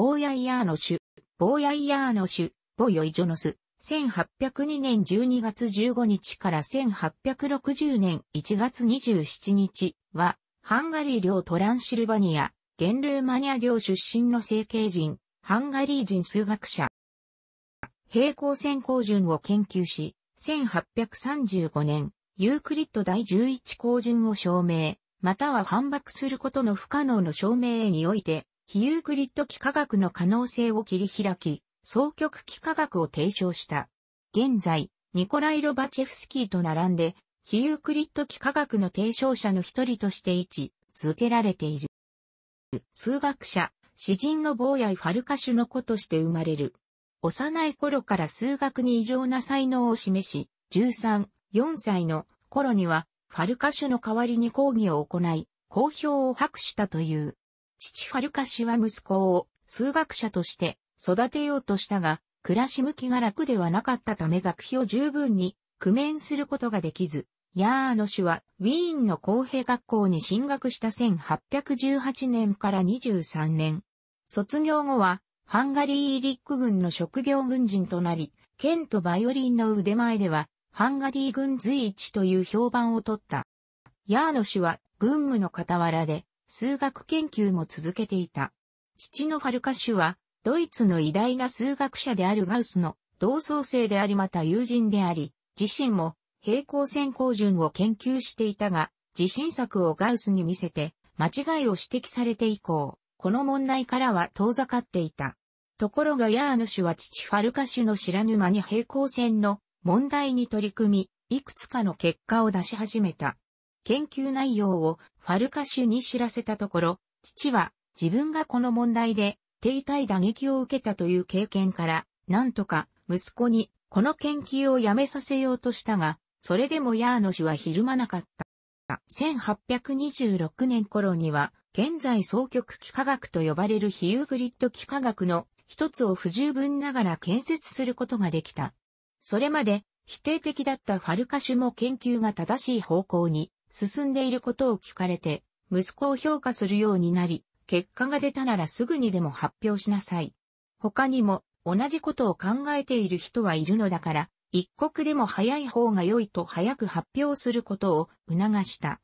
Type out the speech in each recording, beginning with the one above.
ボーヤイヤーノシュ、ボーヤイヤーノシュ、ボヨイジョノス、1802年12月15日から1860年1月27日は、ハンガリー領トランシルバニア、ゲンルーマニア領出身の成形人、ハンガリー人数学者。平行線工順を研究し、1835年、ユークリッド第11工順を証明、または反駁することの不可能の証明において、非ユークリッド幾何学の可能性を切り開き、双極幾何学を提唱した。現在、ニコライ・ロバチェフスキーと並んで、非ユークリッド幾何学の提唱者の一人として位置続けられている。数学者、詩人の坊やファルカシュの子として生まれる。幼い頃から数学に異常な才能を示し、13、4歳の頃には、ファルカシュの代わりに講義を行い、好評を博したという。父ファルカ氏は息子を数学者として育てようとしたが、暮らし向きが楽ではなかったため学費を十分に工面することができず、ヤーノ氏はウィーンの公平学校に進学した1818年から23年。卒業後はハンガリーリック軍の職業軍人となり、剣とバイオリンの腕前ではハンガリー軍随一という評判を取った。ヤーノ氏は軍務の傍らで数学研究も続けていた。父のファルカシュは、ドイツの偉大な数学者であるガウスの同窓生でありまた友人であり、自身も平行線工順を研究していたが、自信作をガウスに見せて、間違いを指摘されて以降、この問題からは遠ざかっていた。ところがヤーヌシュは父ファルカシュの知らぬ間に平行線の問題に取り組み、いくつかの結果を出し始めた。研究内容をファルカシュに知らせたところ、父は自分がこの問題で手痛い打撃を受けたという経験から、なんとか息子にこの研究をやめさせようとしたが、それでもヤーノ氏はひるまなかった。1826年頃には、現在双極幾何学と呼ばれる比喩グリッド幾何学の一つを不十分ながら建設することができた。それまで否定的だったファルカシュも研究が正しい方向に進んでいることを聞かれて、息子を評価するようになり、結果が出たならすぐにでも発表しなさい。他にも同じことを考えている人はいるのだから、一刻でも早い方が良いと早く発表することを促した。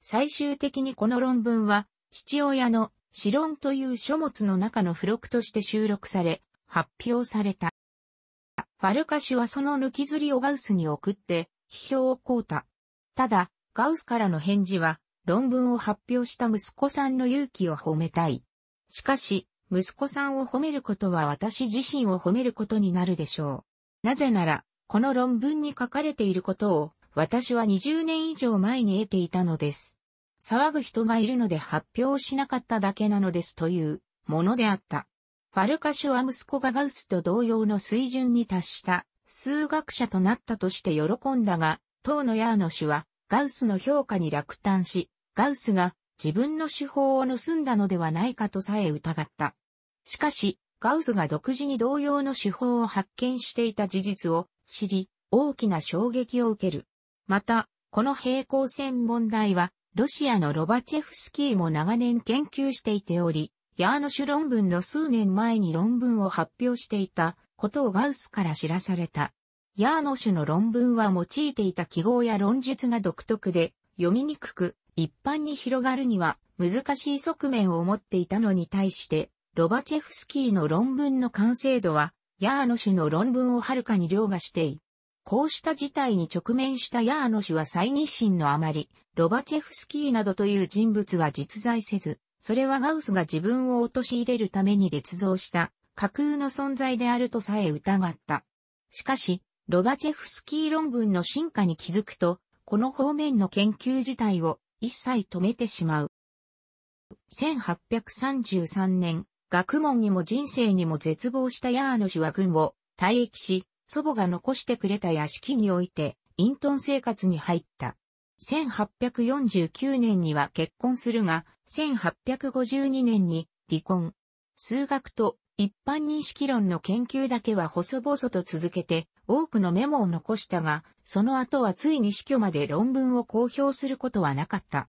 最終的にこの論文は、父親の死論という書物の中の付録として収録され、発表された。ファルカシュはその抜きずりをガウスに送って、批評をこうた。ただ、ガウスからの返事は、論文を発表した息子さんの勇気を褒めたい。しかし、息子さんを褒めることは私自身を褒めることになるでしょう。なぜなら、この論文に書かれていることを、私は20年以上前に得ていたのです。騒ぐ人がいるので発表しなかっただけなのですというものであった。ファルカシュは息子がガウスと同様の水準に達した数学者となったとして喜んだが、当のヤーノ氏はガウスの評価に落胆し、ガウスが自分の手法を盗んだのではないかとさえ疑った。しかし、ガウスが独自に同様の手法を発見していた事実を知り、大きな衝撃を受ける。また、この平行線問題は、ロシアのロバチェフスキーも長年研究していており、ヤーノシュ論文の数年前に論文を発表していたことをガウスから知らされた。ヤーノシュの論文は用いていた記号や論述が独特で、読みにくく、一般に広がるには難しい側面を持っていたのに対して、ロバチェフスキーの論文の完成度は、ヤーノシュの論文をはるかに凌駕してい。こうした事態に直面したヤーノシュは再日清のあまり、ロバチェフスキーなどという人物は実在せず、それはガウスが自分を陥れるために捏造した架空の存在であるとさえ疑った。しかし、ロバチェフスキー論文の進化に気づくと、この方面の研究自体を一切止めてしまう。1833年、学問にも人生にも絶望したヤーノ氏は軍を退役し、祖母が残してくれた屋敷において、隠遁生活に入った。1849年には結婚するが、1852年に離婚。数学と一般認識論の研究だけは細々と続けて多くのメモを残したが、その後はついに死去まで論文を公表することはなかった。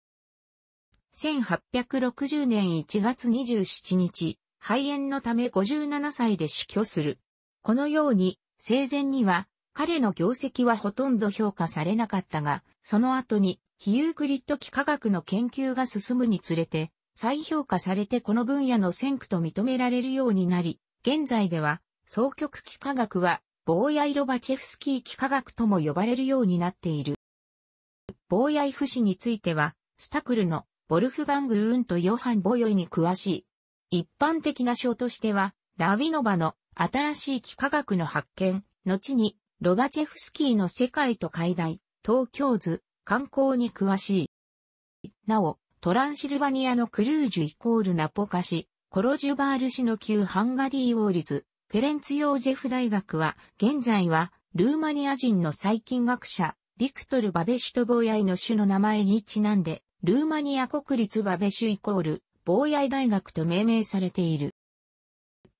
1860年1月27日、肺炎のため57歳で死去する。このように、生前には、彼の業績はほとんど評価されなかったが、その後に、非ユークリッド幾何学の研究が進むにつれて、再評価されてこの分野の先駆と認められるようになり、現在では、双極幾何学は、ボーヤイ・ロバチェフスキー幾何学とも呼ばれるようになっている。ボーヤイ不死については、スタクルのボルフガング・ウーンとヨハン・ボヨイに詳しい。一般的な章としては、ラヴィノバの新しい幾何学の発見、後にロバチェフスキーの世界と解題、東京図、観光に詳しい。なお、トランシルバニアのクルージュイコールナポカ市、コロジュバール市の旧ハンガリー王立、フェレンツヨージェフ大学は、現在は、ルーマニア人の細菌学者、ビクトル・バベシュとボーヤイの種の名前にちなんで、ルーマニア国立バベシュイコール、ボーヤイ大学と命名されている。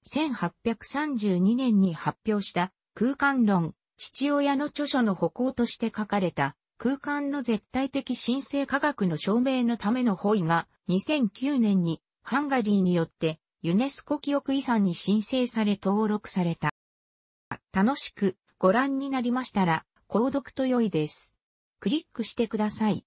1832年に発表した、空間論、父親の著書の歩行として書かれた、空間の絶対的神聖科学の証明のためのホイが2009年にハンガリーによってユネスコ記憶遺産に申請され登録された。楽しくご覧になりましたら、購読と良いです。クリックしてください。